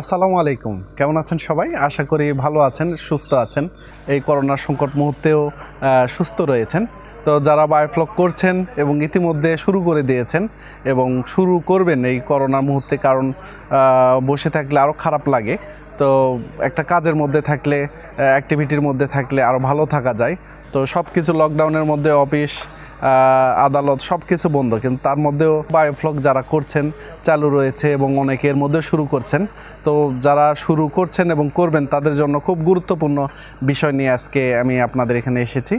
আসসালামু আলাইকুম কেমন আছেন সবাই আশা করি ভালো আছেন সুস্থ আছেন এই করোনার সংকট মুহূর্তেও সুস্থ রয়েছেন তো যারা বায়োফ্লক করছেন এবং ইতিমধ্যে শুরু করে দিয়েছেন এবং শুরু করবেন এই করোনা মুহূর্তে কারণ বসে থাকলে আরও খারাপ লাগে তো একটা কাজের মধ্যে থাকলে অ্যাক্টিভিটির মধ্যে থাকলে আরও ভালো থাকা যায় তো সব কিছু লকডাউনের মধ্যে অফিস আদালত সব কিছু বন্ধ কিন্তু তার মধ্যেও বায়োফ্লক যারা করছেন চালু রয়েছে এবং অনেকের মধ্যে শুরু করছেন তো যারা শুরু করছেন এবং করবেন তাদের জন্য খুব গুরুত্বপূর্ণ বিষয় নিয়ে আজকে আমি আপনাদের এখানে এসেছি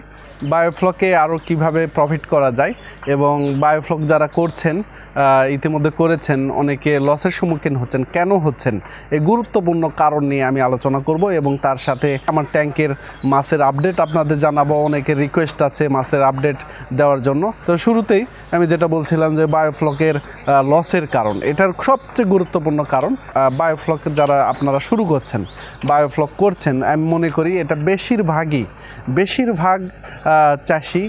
বায়োফ্লকে আরও কিভাবে প্রফিট করা যায় এবং বায়োফ্লক যারা করছেন ইতিমধ্যে করেছেন অনেকে লসের সম্মুখীন হচ্ছেন কেন হচ্ছেন এই গুরুত্বপূর্ণ কারণ নিয়ে আমি আলোচনা করব এবং তার সাথে আমার ট্যাঙ্কের মাছের আপডেট আপনাদের জানাবো অনেকের রিকোয়েস্ট আছে মাছের আপডেট দেওয়ার যাওয়ার জন্য তো শুরুতেই আমি যেটা বলছিলাম যে বায়োফ্লকের লসের কারণ এটার সবচেয়ে গুরুত্বপূর্ণ কারণ বায়োফ্লক যারা আপনারা শুরু করছেন বায়োফ্লক করছেন আমি মনে করি এটা বেশিরভাগই বেশিরভাগ চাষি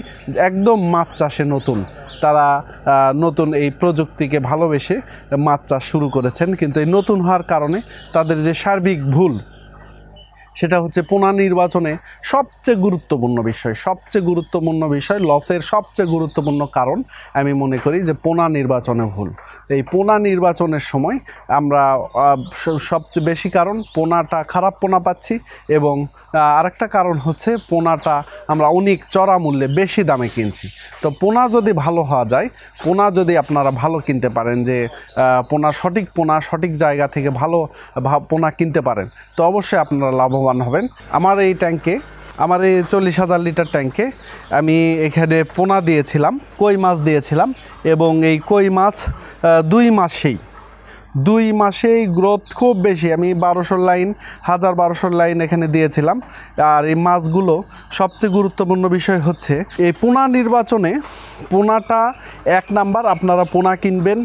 একদম মাছ চাষে নতুন তারা নতুন এই প্রযুক্তিকে ভালোবেসে মাছ চাষ শুরু করেছেন কিন্তু এই নতুন হওয়ার কারণে তাদের যে সার্বিক ভুল সেটা হচ্ছে পুনর্নির্বাচনে সবচেয়ে গুরুত্বপূর্ণ বিষয় সবচেয়ে গুরুত্বপূর্ণ বিষয় লসের সবচেয়ে গুরুত্বপূর্ণ কারণ আমি মনে করি যে পুনর্নির্বাচনে ভুল এই পুনর্নির্বাচনের সময় আমরা সবচেয়ে বেশি কারণ পোনাটা খারাপ পোনা পাচ্ছি এবং আরেকটা কারণ হচ্ছে পোনাটা আমরা অনেক চড়া মূল্যে বেশি দামে কিনছি তো পোনা যদি ভালো হওয়া যায় পোনা যদি আপনারা ভালো কিনতে পারেন যে পোনা সঠিক পোনা সঠিক জায়গা থেকে ভালো পোনা কিনতে পারেন তো অবশ্যই আপনারা লাভবান লাভবান হবেন আমার এই ট্যাঙ্কে আমার এই চল্লিশ হাজার লিটার ট্যাঙ্কে আমি এখানে পোনা দিয়েছিলাম কই মাছ দিয়েছিলাম এবং এই কই মাছ দুই মাসেই দুই মাসেই গ্রোথ খুব বেশি আমি বারোশোর লাইন হাজার বারোশোর লাইন এখানে দিয়েছিলাম আর এই মাছগুলো সবচেয়ে গুরুত্বপূর্ণ বিষয় হচ্ছে এই পোনা নির্বাচনে পোনাটা এক নাম্বার আপনারা পোনা কিনবেন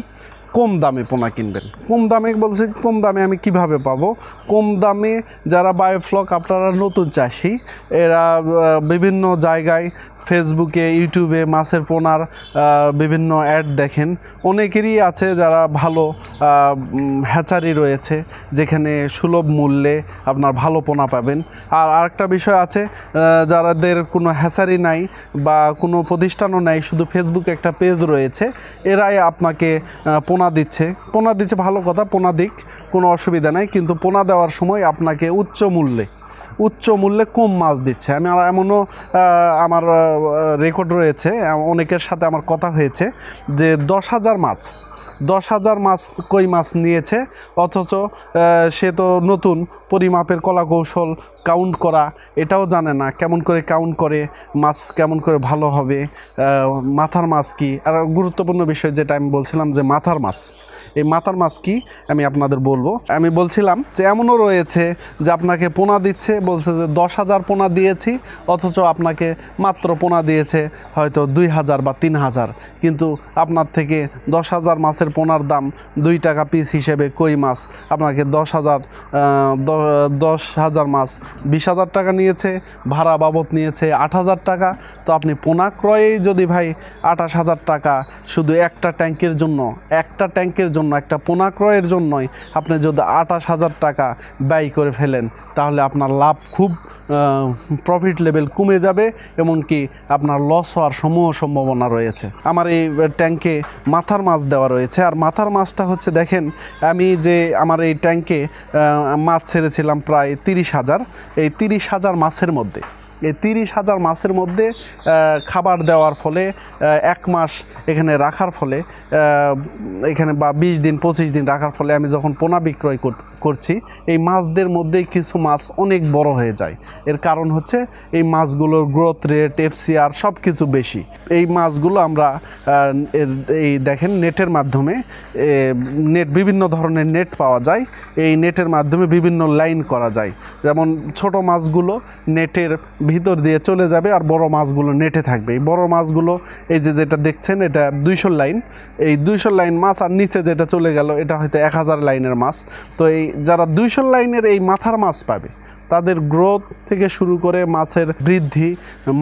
কম দামে পোনা কিনবেন কম দামে বলছে কম দামে আমি কিভাবে পাবো কম দামে যারা বায়োফ্লক আপনারা নতুন চাষি এরা বিভিন্ন জায়গায় ফেসবুকে ইউটিউবে মাছের পোনার বিভিন্ন অ্যাড দেখেন অনেকেরই আছে যারা ভালো হ্যাচারি রয়েছে যেখানে সুলভ মূল্যে আপনার ভালো পোনা পাবেন আর আরেকটা বিষয় আছে যারাদের কোনো হ্যাচারি নাই বা কোনো প্রতিষ্ঠানও নাই শুধু ফেসবুকে একটা পেজ রয়েছে এরাই আপনাকে পোনা দিচ্ছে পোনা দিচ্ছে ভালো কথা পোনা দিক কোনো অসুবিধা নাই কিন্তু পোনা দেওয়ার সময় আপনাকে উচ্চ মূল্যে উচ্চ মূল্যে কম মাছ দিচ্ছে আমি আর এমনও আমার রেকর্ড রয়েছে অনেকের সাথে আমার কথা হয়েছে যে দশ হাজার মাছ দশ হাজার মাছ কই মাছ নিয়েছে অথচ সে তো নতুন পরিমাপের কলা কৌশল কাউন্ট করা এটাও জানে না কেমন করে কাউন্ট করে মাছ কেমন করে ভালো হবে মাথার মাছ কি আর গুরুত্বপূর্ণ বিষয় যেটা আমি বলছিলাম যে মাথার মাছ এই মাথার মাছ কি আমি আপনাদের বলবো আমি বলছিলাম যে এমনও রয়েছে যে আপনাকে পোনা দিচ্ছে বলছে যে দশ হাজার পোনা দিয়েছি অথচ আপনাকে মাত্র পোনা দিয়েছে হয়তো দুই হাজার বা তিন হাজার কিন্তু আপনার থেকে দশ হাজার মাছের পোনার দাম দুই টাকা পিস হিসেবে কই মাছ আপনাকে দশ হাজার দশ হাজার মাছ বিশ হাজার টাকা নিয়েছে ভাড়া বাবদ নিয়েছে আট হাজার টাকা তো আপনি পোনা ক্রয়েই যদি ভাই আঠাশ হাজার টাকা শুধু একটা ট্যাঙ্কের জন্য একটা ট্যাঙ্কের জন্য একটা পোনা ক্রয়ের জন্যই আপনি যদি আঠাশ হাজার টাকা ব্যয় করে ফেলেন তাহলে আপনার লাভ খুব প্রফিট লেভেল কমে যাবে এমনকি আপনার লস হওয়ার সমূহ সম্ভাবনা রয়েছে আমার এই ট্যাঙ্কে মাথার মাছ দেওয়া রয়েছে আর মাথার মাছটা হচ্ছে দেখেন আমি যে আমার এই ট্যাঙ্কে মাছ ছেড়েছিলাম প্রায় তিরিশ হাজার এই তিরিশ হাজার মাছের মধ্যে এই তিরিশ হাজার মাছের মধ্যে খাবার দেওয়ার ফলে এক মাস এখানে রাখার ফলে এখানে বা বিশ দিন পঁচিশ দিন রাখার ফলে আমি যখন পোনা বিক্রয় করতে করছি এই মাছদের মধ্যেই কিছু মাছ অনেক বড় হয়ে যায় এর কারণ হচ্ছে এই মাছগুলোর গ্রোথ রেট এফসিআর সব কিছু বেশি এই মাছগুলো আমরা এই দেখেন নেটের মাধ্যমে নেট বিভিন্ন ধরনের নেট পাওয়া যায় এই নেটের মাধ্যমে বিভিন্ন লাইন করা যায় যেমন ছোট মাছগুলো নেটের ভিতর দিয়ে চলে যাবে আর বড় মাছগুলো নেটে থাকবে এই বড় মাছগুলো এই যে যেটা দেখছেন এটা দুইশো লাইন এই দুইশো লাইন মাছ আর নিচে যেটা চলে গেল এটা হয়তো এক হাজার লাইনের মাছ তো এই যারা দুইশো লাইনের এই মাথার মাছ পাবে তাদের গ্রোথ থেকে শুরু করে মাছের বৃদ্ধি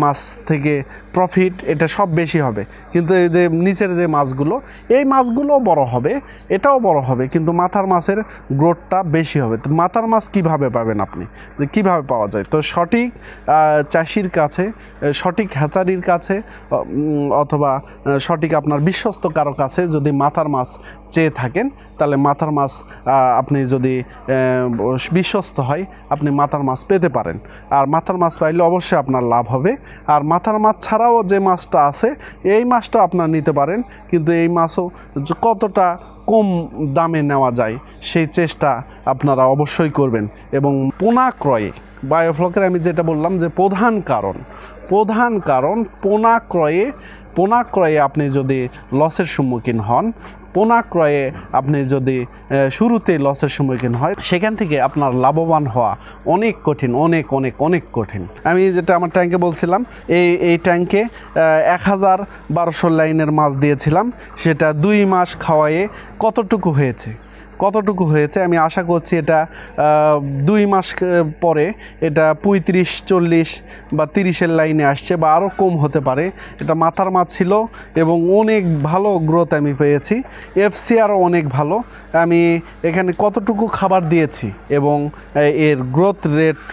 মাছ থেকে প্রফিট এটা সব বেশি হবে কিন্তু এই যে নিচের যে মাছগুলো এই মাছগুলো বড় হবে এটাও বড় হবে কিন্তু মাথার মাছের গ্রোথটা বেশি হবে তো মাথার মাছ কিভাবে পাবেন আপনি কিভাবে পাওয়া যায় তো সঠিক চাষির কাছে সঠিক হ্যাচারির কাছে অথবা সঠিক আপনার বিশ্বস্ত কারো কাছে যদি মাথার মাছ চেয়ে থাকেন তাহলে মাথার মাছ আপনি যদি বিশ্বস্ত হয় আপনি মাথার মাছ পেতে পারেন আর মাথার মাছ পাইলে অবশ্যই আপনার লাভ হবে আর মাথার মাছ ছাড়াও যে মাছটা আছে এই মাছটা আপনার নিতে পারেন কিন্তু এই মাছও কতটা কম দামে নেওয়া যায় সেই চেষ্টা আপনারা অবশ্যই করবেন এবং পোনা ক্রয়ে বায়োফ্লকের আমি যেটা বললাম যে প্রধান কারণ প্রধান কারণ পোনা ক্রয়ে পোনা ক্রয়ে আপনি যদি লসের সম্মুখীন হন পোনা ক্রয়ে আপনি যদি শুরুতে লসের সম্মুখীন হয় সেখান থেকে আপনার লাভবান হওয়া অনেক কঠিন অনেক অনেক অনেক কঠিন আমি যেটা আমার ট্যাঙ্কে বলছিলাম এই এই ট্যাঙ্কে এক হাজার বারোশো লাইনের মাছ দিয়েছিলাম সেটা দুই মাস খাওয়ায়ে কতটুকু হয়েছে কতটুকু হয়েছে আমি আশা করছি এটা দুই মাস পরে এটা পঁয়ত্রিশ চল্লিশ বা তিরিশের লাইনে আসছে বা আরও কম হতে পারে এটা মাথার মাছ ছিল এবং অনেক ভালো গ্রোথ আমি পেয়েছি এফসি আরও অনেক ভালো আমি এখানে কতটুকু খাবার দিয়েছি এবং এর গ্রোথ রেট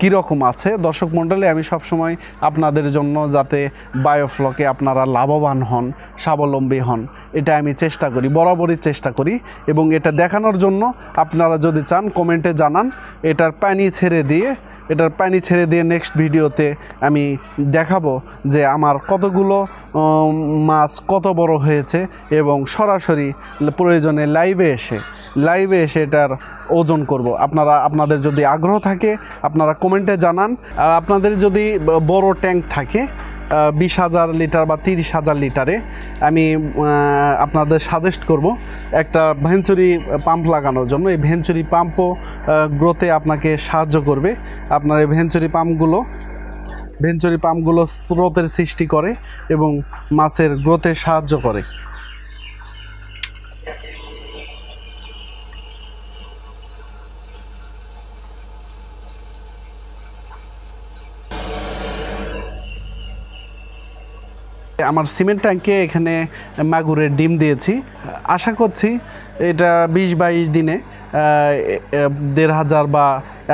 কীরকম আছে দর্শক মণ্ডলী আমি সবসময় আপনাদের জন্য যাতে বায়োফ্লকে আপনারা লাভবান হন স্বাবলম্বী হন এটা আমি চেষ্টা করি বরাবরই চেষ্টা করি এবং এটা দেখানোর জন্য আপনারা যদি চান কমেন্টে জানান এটার পানি ছেড়ে দিয়ে এটার পানি ছেড়ে দিয়ে নেক্সট ভিডিওতে আমি দেখাবো যে আমার কতগুলো মাছ কত বড় হয়েছে এবং সরাসরি প্রয়োজনে লাইভে এসে লাইভে এসে এটার ওজন করব আপনারা আপনাদের যদি আগ্রহ থাকে আপনারা কমেন্টে জানান আর আপনাদের যদি বড় ট্যাঙ্ক থাকে বিশ হাজার লিটার বা তিরিশ হাজার লিটারে আমি আপনাদের সাজেস্ট করব একটা ভেঞ্চুরি পাম্প লাগানোর জন্য এই ভেঞ্চুরি পাম্পও গ্রোথে আপনাকে সাহায্য করবে আপনার এই ভেঞ্চুরি পাম্পগুলো ভেঞ্চুরি পাম্পগুলো স্রোতের সৃষ্টি করে এবং মাছের গ্রোথে সাহায্য করে আমার সিমেন্ট ট্যাঙ্কে এখানে মাগুরের ডিম দিয়েছি আশা করছি এটা বিশ বাইশ দিনে দেড় হাজার বা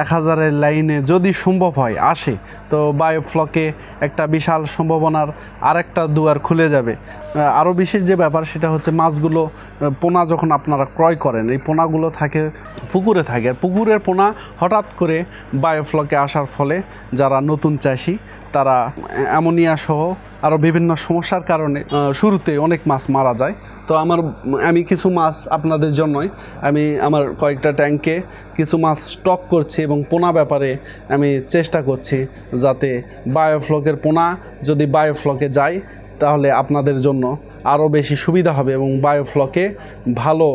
এক হাজারের লাইনে যদি সম্ভব হয় আসে তো বায়োফ্লকে একটা বিশাল সম্ভাবনার আরেকটা দুয়ার খুলে যাবে আরও বিশেষ যে ব্যাপার সেটা হচ্ছে মাছগুলো পোনা যখন আপনারা ক্রয় করেন এই পোনাগুলো থাকে পুকুরে থাকে আর পুকুরের পোনা হঠাৎ করে বায়োফ্লকে আসার ফলে যারা নতুন চাষি তারা অ্যামোনিয়া সহ আরও বিভিন্ন সমস্যার কারণে শুরুতে অনেক মাছ মারা যায় তো আমার আমি কিছু মাছ আপনাদের জন্যই আমি আমার কয়েকটা ট্যাঙ্কে কিছু মাছ স্টক করছি এবং পোনা ব্যাপারে আমি চেষ্টা করছি যাতে বায়োফ্লকের পোনা যদি বায়োফ্লকে যায় তাহলে আপনাদের জন্য আরও বেশি সুবিধা হবে এবং বায়োফ্লকে ভালো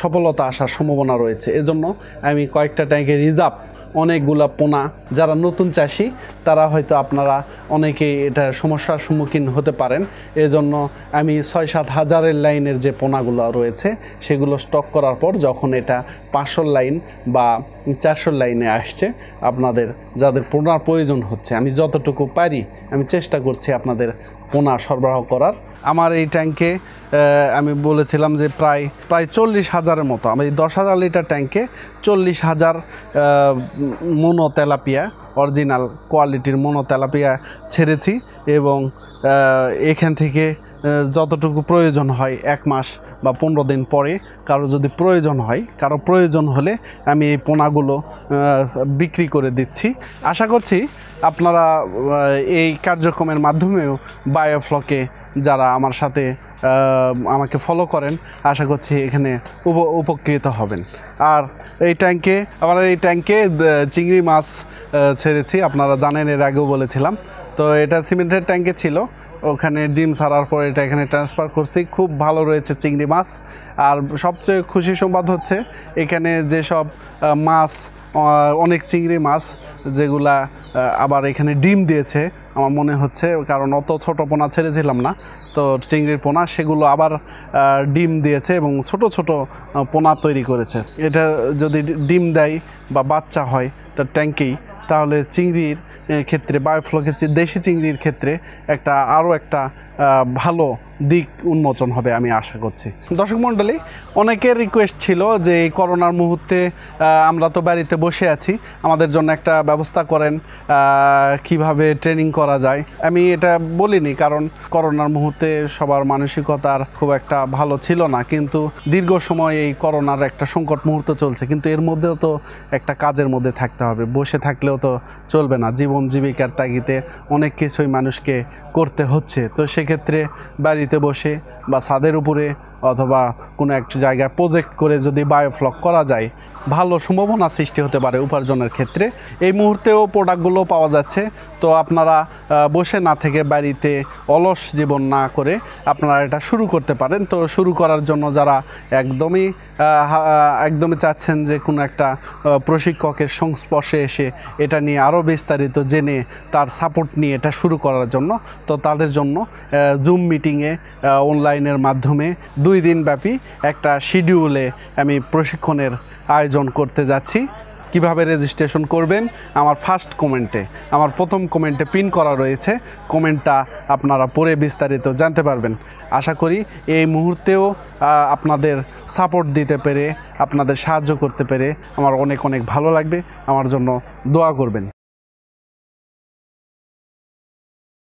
সফলতা আসার সম্ভাবনা রয়েছে এজন্য আমি কয়েকটা ট্যাঙ্কে রিজার্ভ অনেকগুলা পোনা যারা নতুন চাষি তারা হয়তো আপনারা অনেকেই এটা সমস্যার সম্মুখীন হতে পারেন এজন্য আমি ছয় সাত হাজারের লাইনের যে পোনাগুলো রয়েছে সেগুলো স্টক করার পর যখন এটা পাঁচশো লাইন বা চারশো লাইনে আসছে আপনাদের যাদের পোনার প্রয়োজন হচ্ছে আমি যতটুকু পারি আমি চেষ্টা করছি আপনাদের পোনা সরবরাহ করার আমার এই ট্যাঙ্কে আমি বলেছিলাম যে প্রায় প্রায় চল্লিশ হাজারের মতো আমি দশ হাজার লিটার ট্যাঙ্কে চল্লিশ হাজার মনো তেলাপিয়া অরিজিনাল কোয়ালিটির মনো তেলাপিয়া ছেড়েছি এবং এখান থেকে যতটুকু প্রয়োজন হয় এক মাস বা পনেরো দিন পরে কারো যদি প্রয়োজন হয় কারো প্রয়োজন হলে আমি এই পোনাগুলো বিক্রি করে দিচ্ছি আশা করছি আপনারা এই কার্যক্রমের মাধ্যমেও বায়োফ্লকে যারা আমার সাথে আমাকে ফলো করেন আশা করছি এখানে উপ উপকৃত হবেন আর এই ট্যাঙ্কে আমার এই ট্যাঙ্কে চিংড়ি মাছ ছেড়েছি আপনারা জানেন এর আগেও বলেছিলাম তো এটা সিমেন্টের ট্যাঙ্কে ছিল ওখানে ডিম ছাড়ার পর এটা এখানে ট্রান্সফার করছি খুব ভালো রয়েছে চিংড়ি মাছ আর সবচেয়ে খুশি সংবাদ হচ্ছে এখানে যেসব মাছ অনেক চিংড়ি মাছ যেগুলা আবার এখানে ডিম দিয়েছে আমার মনে হচ্ছে কারণ অত ছোট পোনা ছেড়েছিলাম না তো চিংড়ির পোনা সেগুলো আবার ডিম দিয়েছে এবং ছোট ছোট পোনা তৈরি করেছে এটা যদি ডিম দেয় বা বাচ্চা হয় তার ট্যাঙ্কেই তাহলে চিংড়ির ক্ষেত্রে বায়োফ্লকের দেশি চিংড়ির ক্ষেত্রে একটা আরও একটা ভালো দিক উন্মোচন হবে আমি আশা করছি দর্শক মণ্ডলী অনেকের রিকোয়েস্ট ছিল যে এই করোনার মুহূর্তে আমরা তো বাড়িতে বসে আছি আমাদের জন্য একটা ব্যবস্থা করেন কিভাবে ট্রেনিং করা যায় আমি এটা বলিনি কারণ করোনার মুহূর্তে সবার মানসিকতার খুব একটা ভালো ছিল না কিন্তু দীর্ঘ সময় এই করোনার একটা সংকট মুহূর্ত চলছে কিন্তু এর মধ্যেও তো একটা কাজের মধ্যে থাকতে হবে বসে থাকলে থাকলেও তো চলবে না জীবন জীবিকার তাগিতে অনেক কিছুই মানুষকে করতে হচ্ছে তো সেক্ষেত্রে বাড়িতে বসে বা ছাদের উপরে অথবা কোনো একটা জায়গায় প্রজেক্ট করে যদি বায়োফ্লক করা যায় ভালো সম্ভাবনা সৃষ্টি হতে পারে উপার্জনের ক্ষেত্রে এই মুহূর্তেও প্রোডাক্টগুলো পাওয়া যাচ্ছে তো আপনারা বসে না থেকে বাড়িতে অলস জীবন না করে আপনারা এটা শুরু করতে পারেন তো শুরু করার জন্য যারা একদমই একদমই চাচ্ছেন যে কোনো একটা প্রশিক্ষকের সংস্পর্শে এসে এটা নিয়ে আরও বিস্তারিত জেনে তার সাপোর্ট নিয়ে এটা শুরু করার জন্য তো তাদের জন্য জুম মিটিংয়ে অনলাইনের মাধ্যমে দু দুই দিন ব্যাপী একটা শিডিউলে আমি প্রশিক্ষণের আয়োজন করতে যাচ্ছি কিভাবে রেজিস্ট্রেশন করবেন আমার ফার্স্ট কমেন্টে আমার প্রথম কমেন্টে পিন করা রয়েছে কমেন্টটা আপনারা পরে বিস্তারিত জানতে পারবেন আশা করি এই মুহূর্তেও আপনাদের সাপোর্ট দিতে পেরে আপনাদের সাহায্য করতে পেরে আমার অনেক অনেক ভালো লাগবে আমার জন্য দোয়া করবেন